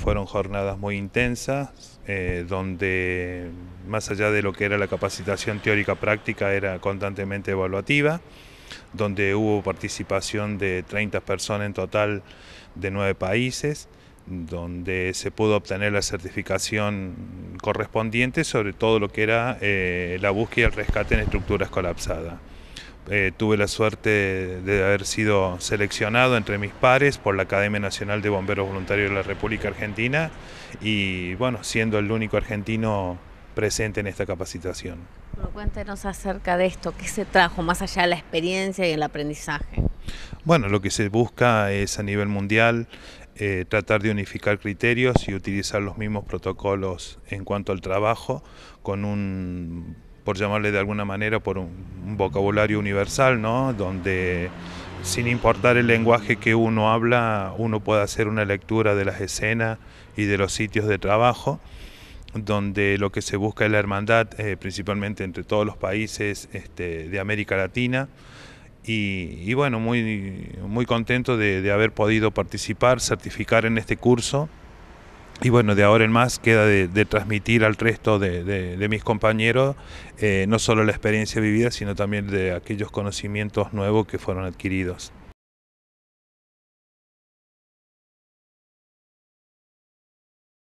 Fueron jornadas muy intensas, eh, donde más allá de lo que era la capacitación teórica práctica, era constantemente evaluativa, donde hubo participación de 30 personas en total de nueve países, donde se pudo obtener la certificación correspondiente sobre todo lo que era eh, la búsqueda y el rescate en estructuras colapsadas. Eh, tuve la suerte de haber sido seleccionado entre mis pares por la Academia Nacional de Bomberos Voluntarios de la República Argentina y bueno, siendo el único argentino presente en esta capacitación. cuéntenos acerca de esto, ¿qué se trajo más allá de la experiencia y el aprendizaje? Bueno, lo que se busca es a nivel mundial eh, tratar de unificar criterios y utilizar los mismos protocolos en cuanto al trabajo con un por llamarle de alguna manera, por un, vocabulario universal, ¿no? Donde sin importar el lenguaje que uno habla, uno puede hacer una lectura de las escenas y de los sitios de trabajo, donde lo que se busca es la hermandad, eh, principalmente entre todos los países este, de América Latina. Y, bueno, muy, muy contento de, de haber podido participar, certificar en este curso y bueno, de ahora en más queda de, transmitir al resto de, mis compañeros eh, no solo la experiencia vivida, sino también de aquellos conocimientos nuevos que fueron adquiridos.